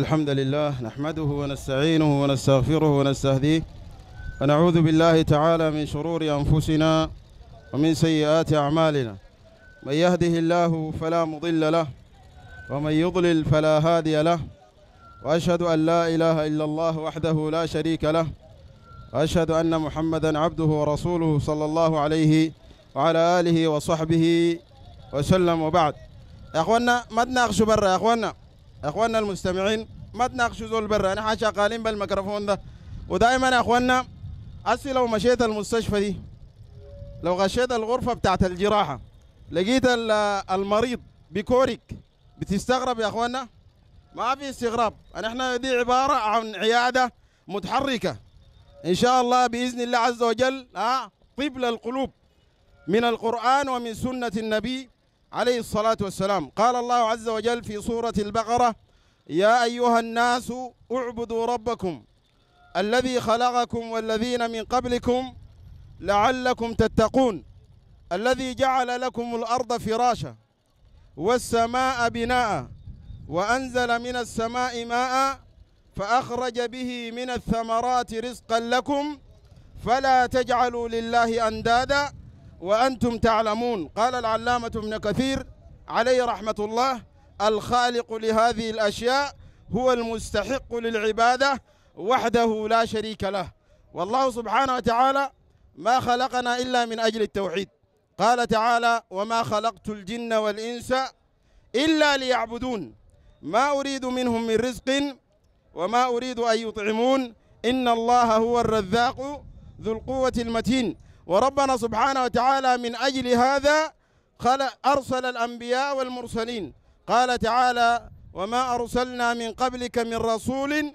الحمد لله نحمده ونستعينه ونستغفره ونستهديه ونعوذ بالله تعالى من شرور أنفسنا ومن سيئات أعمالنا من يهده الله فلا مضل له ومن يضلل فلا هادي له وأشهد أن لا إله إلا الله وحده لا شريك له وأشهد أن محمدا عبده ورسوله صلى الله عليه وعلى آله وصحبه وسلم وبعد يا أخوانا ما تناقشوا برا يا أخوانا اخواننا المستمعين ما تناقشوا زول برا انا حاشا شغالين بالميكروفون ده ودائما يا اخواننا هسي لو مشيت المستشفى دي لو غشيت الغرفه بتاعت الجراحه لقيت المريض بكورك بتستغرب يا اخواننا ما في استغراب احنا دي عباره عن عياده متحركه ان شاء الله باذن الله عز وجل ها طب للقلوب من القران ومن سنه النبي عليه الصلاة والسلام قال الله عز وجل في سورة البقرة يا أيها الناس اعبدوا ربكم الذي خلقكم والذين من قبلكم لعلكم تتقون الذي جعل لكم الأرض فراشا والسماء بناء وأنزل من السماء ماء فأخرج به من الثمرات رزقا لكم فلا تجعلوا لله أندادا وأنتم تعلمون قال العلامة ابن كثير عليه رحمة الله الخالق لهذه الأشياء هو المستحق للعبادة وحده لا شريك له والله سبحانه وتعالى ما خلقنا إلا من أجل التوحيد قال تعالى وما خلقت الجن والإنس إلا ليعبدون ما أريد منهم من رزق وما أريد أن يطعمون إن الله هو الرزاق ذو القوة المتين وربنا سبحانه وتعالى من أجل هذا خلق أرسل الأنبياء والمرسلين قال تعالى وما أرسلنا من قبلك من رسول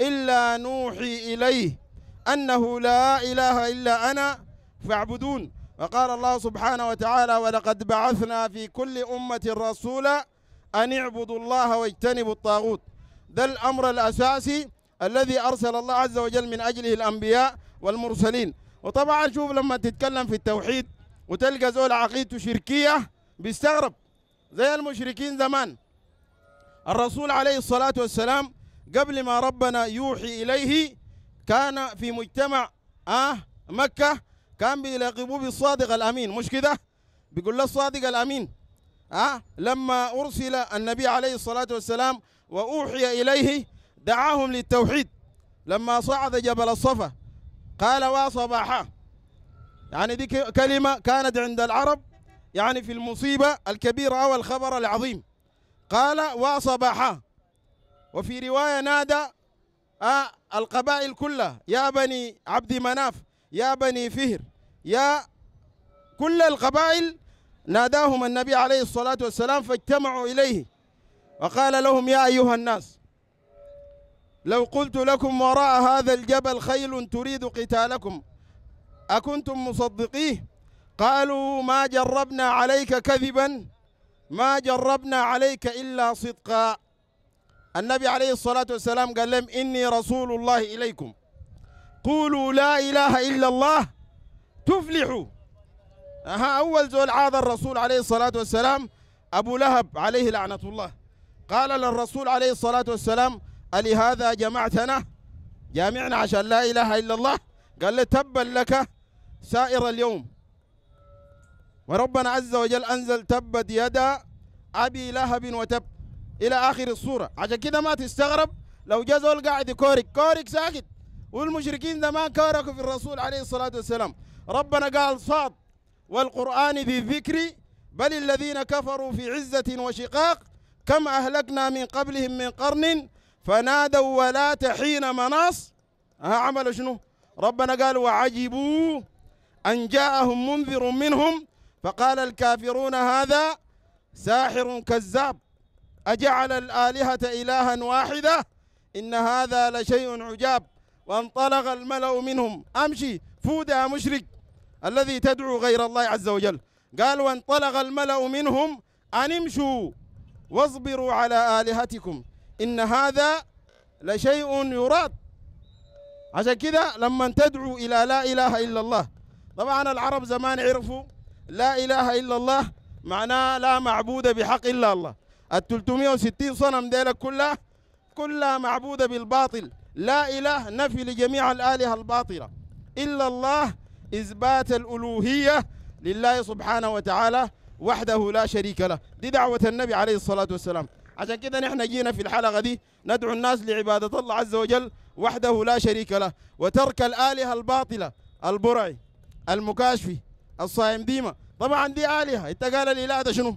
إلا نوحي إليه أنه لا إله إلا أنا فاعبدون وقال الله سبحانه وتعالى ولقد بعثنا في كل أمة رسولا أن اعبدوا الله واجتنبوا الطاغوت ذا الأمر الأساسي الذي أرسل الله عز وجل من أجله الأنبياء والمرسلين وطبعا شوف لما تتكلم في التوحيد وتلقى زول عقيدته شركيه بيستغرب زي المشركين زمان الرسول عليه الصلاه والسلام قبل ما ربنا يوحي اليه كان في مجتمع اه مكه كان بيلاقبوه بالصادق الامين مش كده بيقول له الصادق الامين اه لما ارسل النبي عليه الصلاه والسلام واوحي اليه دعاهم للتوحيد لما صعد جبل الصفا قال وصباحا يعني دي كلمة كانت عند العرب يعني في المصيبة الكبيرة أو الخبر العظيم قال وصباحا وفي رواية نادى آه القبائل كلها يا بني عبد مناف يا بني فهر يا كل القبائل ناداهم النبي عليه الصلاة والسلام فاجتمعوا إليه وقال لهم يا أيها الناس لو قلت لكم وراء هذا الجبل خيل تريد قتالكم أكنتم مصدقيه قالوا ما جربنا عليك كذبا ما جربنا عليك إلا صدقا النبي عليه الصلاة والسلام قال لهم إني رسول الله إليكم قولوا لا إله إلا الله تفلحوا ها أول زول عاد الرسول عليه الصلاة والسلام أبو لهب عليه لعنة الله قال للرسول عليه الصلاة والسلام ألهذا جمعتنا جامعنا عشان لا إله إلا الله قال لي تبا لك سائر اليوم وربنا عز وجل أنزل تبت يدا أبي لهب وتب إلى آخر الصورة عشان كده ما تستغرب لو جزوا قاعد كورك كورك ساكت والمشركين زمان كاركوا في الرسول عليه الصلاة والسلام ربنا قال صاد والقرآن ذي الذكر بل الذين كفروا في عزة وشقاق كم أهلكنا من قبلهم من قرن فنادوا ولا حين مناص عملوا شنو ربنا قال وعجبوا أن جاءهم منذر منهم فقال الكافرون هذا ساحر كذاب أجعل الآلهة إلها واحدة إن هذا لشيء عجاب وانطلق الملأ منهم أمشي فود يا مشرك الذي تدعو غير الله عز وجل قال وانطلق الملأ منهم أن امشوا واصبروا على آلهتكم إن هذا لشيء يراد عشان كذا لما تدعو إلى لا إله إلا الله طبعا العرب زمان عرفوا لا إله إلا الله معناه لا معبود بحق إلا الله ال 360 صنم ديلا كلها كلها معبودة بالباطل لا إله نفي لجميع الآلهة الباطلة إلا الله إثبات الألوهية لله سبحانه وتعالى وحده لا شريك له دي دعوة النبي عليه الصلاة والسلام عشان كده نحن جينا في الحلقة دي ندعو الناس لعبادة الله عز وجل وحده لا شريك له وترك الآلهة الباطلة البرعي المكاشفي الصايم ديما طبعا دي آلهة انت قال الإله ده شنو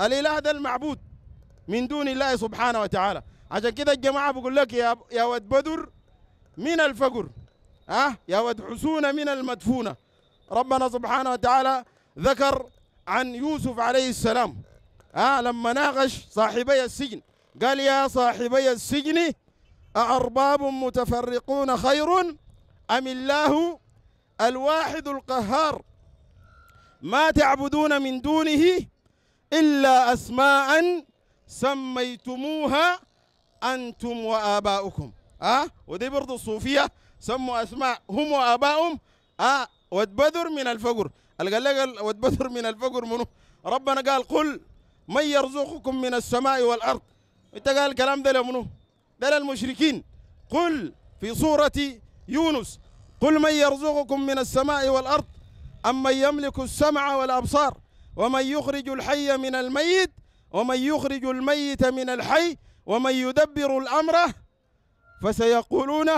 الإله ده المعبود من دون الله سبحانه وتعالى عشان كده الجماعة بقول لك يا يا ود بدر من الفقر ها أه؟ يا ود حسون من المدفونة ربنا سبحانه وتعالى ذكر عن يوسف عليه السلام آه لما ناقش صاحبي السجن قال يا صاحبي السجن أأرباب متفرقون خير أم الله الواحد القهار ما تعبدون من دونه إلا أسماء سميتموها أنتم وآباؤكم آه ودي برضو الصوفية سموا أسماء هم وآباؤهم آه واتبذر من الفقر قال لك واتبذر من الفقر منه ربنا قال قل من يرزقكم من السماء والأرض انت قال الكلام ده لمنو ده للمشركين قل في سورة يونس قل من يرزقكم من السماء والأرض أم من يملك السمع والأبصار ومن يخرج الحي من الميت ومن يخرج الميت من الحي ومن يدبر الأمر فسيقولون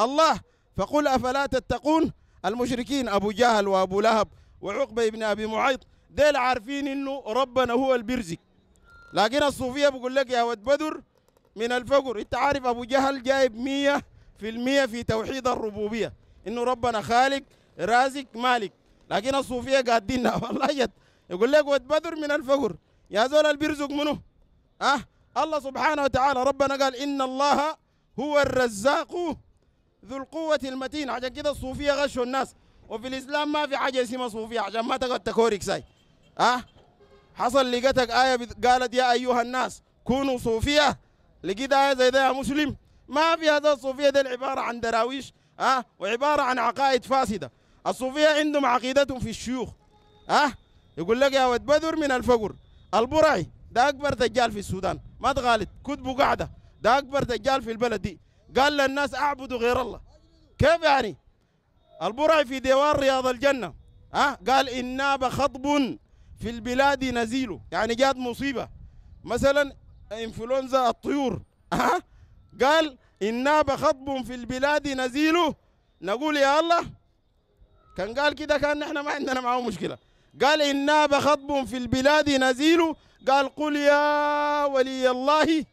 الله فقل أفلا تتقون المشركين أبو جهل وأبو لهب وعقبة بن أبي معيط ديل عارفين انه ربنا هو اللي بيرزق لكن الصوفيه بيقول لك يا ود بدر من الفقر انت عارف ابو جهل جايب 100% في, في توحيد الربوبيه انه ربنا خالق رازق مالك لكن الصوفيه قاعدين والله جد يقول لك ود بدر من الفقر يا زول اللي بيرزق منه اه الله سبحانه وتعالى ربنا قال ان الله هو الرزاق ذو القوة المتين عشان كده الصوفية غشوا الناس وفي الإسلام ما في حاجة اسمها صوفية عشان ما تقعد تكورك ساي أه حصل لقيتك آية قالت يا أيها الناس كونوا صوفية لقيت آية زي ده يا مسلم ما في هذا الصوفية ده عبارة عن دراويش أه وعبارة عن عقائد فاسدة الصوفية عندهم عقيدتهم في الشيوخ أه يقول لك يا ود بدر من الفقر البرعي ده أكبر دجال في السودان ما تغالط كتبوا قاعدة ده أكبر دجال في البلد دي قال للناس أعبدوا غير الله كيف يعني البرعي في ديوان رياض الجنة أه قال إنا بخطب في البلاد نزيله يعني جات مصيبة مثلا انفلونزا الطيور أه؟ قال إن ناب خطب في البلاد نزيله نقول يا الله كان قال كده كان نحن ما عندنا معه مشكلة قال إن ناب خطب في البلاد نزيله قال قل يا ولي الله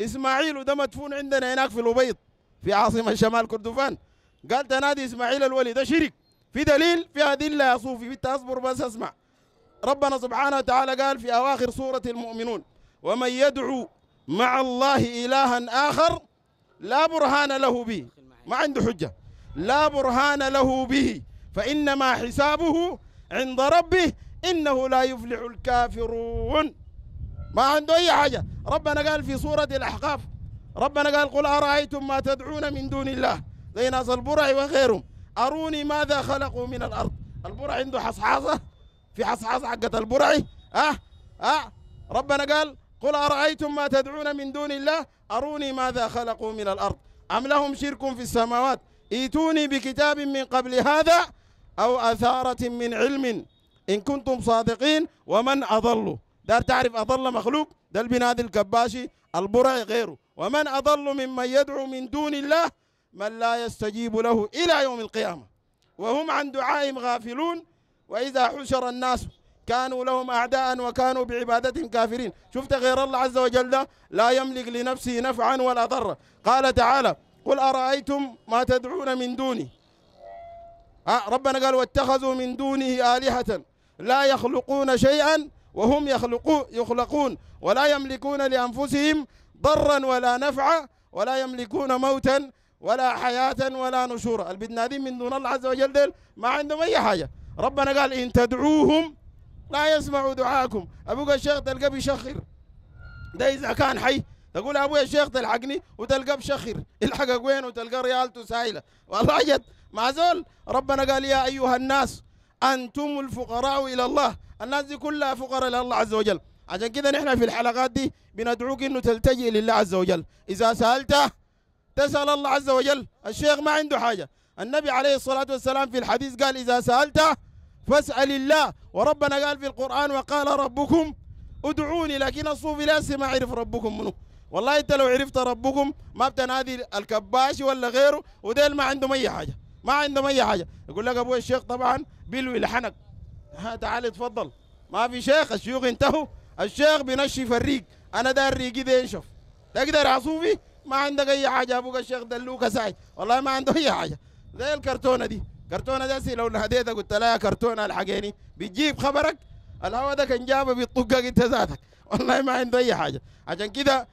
إسماعيل وده مدفون عندنا هناك في الأبيض في عاصمة شمال كردفان قال تنادي إسماعيل الولي ده شرك في دليل في أدلة يا صوفي أنت أصبر بس أسمع ربنا سبحانه وتعالى قال في أواخر سورة المؤمنون ومن يدعو مع الله إلها آخر لا برهان له به ما عنده حجة لا برهان له به فإنما حسابه عند ربه إنه لا يفلح الكافرون ما عنده أي حاجة ربنا قال في سورة الأحقاف ربنا قال قل أرأيتم ما تدعون من دون الله زي ناس البرع وغيرهم أروني ماذا خلقوا من الأرض البرع عنده حصحاصة في حصحص حقة البرعي أه أه ربنا قال قل أرأيتم ما تدعون من دون الله أروني ماذا خلقوا من الأرض أم لهم شرك في السماوات ايتوني بكتاب من قبل هذا أو أثارة من علم إن كنتم صادقين ومن أضل دار تعرف أضل مخلوق ده البنادي الكباشي البرعي غيره ومن أضل ممن يدعو من دون الله من لا يستجيب له إلى يوم القيامة وهم عن دعائهم غافلون وإذا حشر الناس كانوا لهم أعداء وكانوا بعبادتهم كافرين شفت غير الله عز وجل ده لا يملك لنفسه نفعا ولا ضرا قال تعالى قل أرأيتم ما تدعون من دوني آه، ربنا قال واتخذوا من دونه آلهة لا يخلقون شيئا وهم يخلقون, يخلقون ولا يملكون لأنفسهم ضرا ولا نفعا ولا يملكون موتا ولا حياة ولا نشورا اللي من دون الله عز وجل ما عندهم أي حاجة ربنا قال إن تدعوهم لا يسمعوا دعاكم أبوك الشيخ تلقى بيشخر ده إذا كان حي تقول أبويا الشيخ تلحقني وتلقاه بشخر الحقك وين وتلقى ريالته سايلة والله جد مع زول ربنا قال يا أيها الناس أنتم الفقراء إلى الله الناس دي كلها فقراء إلى الله عز وجل عشان كده نحن في الحلقات دي بندعوك انه تلتجئ لله عز وجل اذا سالته تسال الله عز وجل الشيخ ما عنده حاجه النبي عليه الصلاه والسلام في الحديث قال اذا سالته فاسأل الله وربنا قال في القرآن وقال ربكم ادعوني لكن الصوفي لسه ما عرف ربكم منه والله انت لو عرفت ربكم ما بتنادي الكباش ولا غيره وديل ما عندهم اي حاجه ما عندهم اي حاجه يقول لك ابو الشيخ طبعا بلوي الحنك ها تعال اتفضل ما في شيخ الشيوخ انتهوا الشيخ بنشف الريق انا ده الريق ده ينشف تقدر يا صوفي ما عندك اي حاجه ابوك الشيخ دلوك ساي والله ما عنده اي حاجه زي الكرتونه دي كرتونه ده لو نهديتك قلت لها يا كرتونه الحقيني بتجيب خبرك الهواء ده كان جابه بيطقك انت ذاتك والله ما عنده اي حاجه عشان كده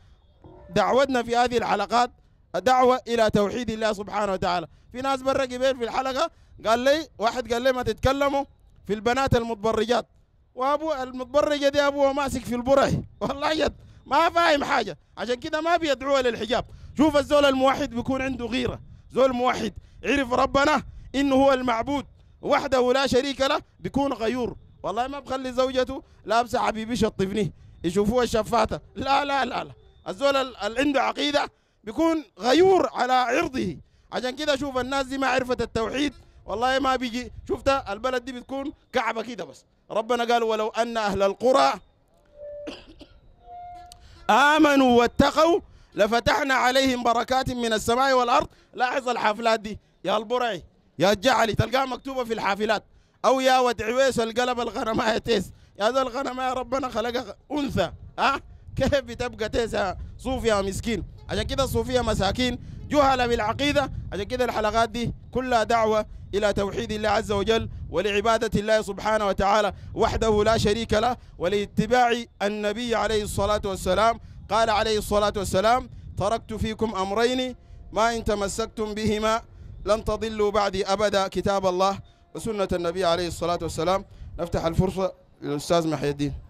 دعوتنا في هذه الحلقات دعوة إلى توحيد الله سبحانه وتعالى في ناس برا قبيل في الحلقة قال لي واحد قال لي ما تتكلموا في البنات المتبرجات وابو المتبرجه دي ابوها ماسك في البره والله جد ما فاهم حاجه عشان كده ما بيدعوها للحجاب شوف الزول الموحد بيكون عنده غيره زول موحد عرف ربنا انه هو المعبود وحده لا شريك له بيكون غيور والله ما بخلي زوجته لابسه حبيبي شطفني يشوفوها شفاته لا لا لا لا الزول اللي عنده عقيده بيكون غيور على عرضه عشان كده شوف الناس دي ما عرفت التوحيد والله ما بيجي شفت البلد دي بتكون كعبه كده بس ربنا قال ولو ان اهل القرى امنوا واتقوا لفتحنا عليهم بركات من السماء والارض لاحظ الحفلات دي يا البرعي يا جعلي تلقاها مكتوبه في الحافلات او يا ود عويس القلب الغنماء تيس يا ذا يا ربنا خلقها انثى ها كيف بتبقى تيس يا صوفيا يا مسكين عشان كده الصوفيه مساكين جهل بالعقيده عشان كده الحلقات دي كلها دعوه الى توحيد الله عز وجل ولعباده الله سبحانه وتعالى وحده لا شريك له ولاتباع النبي عليه الصلاه والسلام قال عليه الصلاه والسلام تركت فيكم امرين ما ان تمسكتم بهما لن تضلوا بعدي أبدا كتاب الله وسنة النبي عليه الصلاة والسلام نفتح الفرصة للأستاذ محي الدين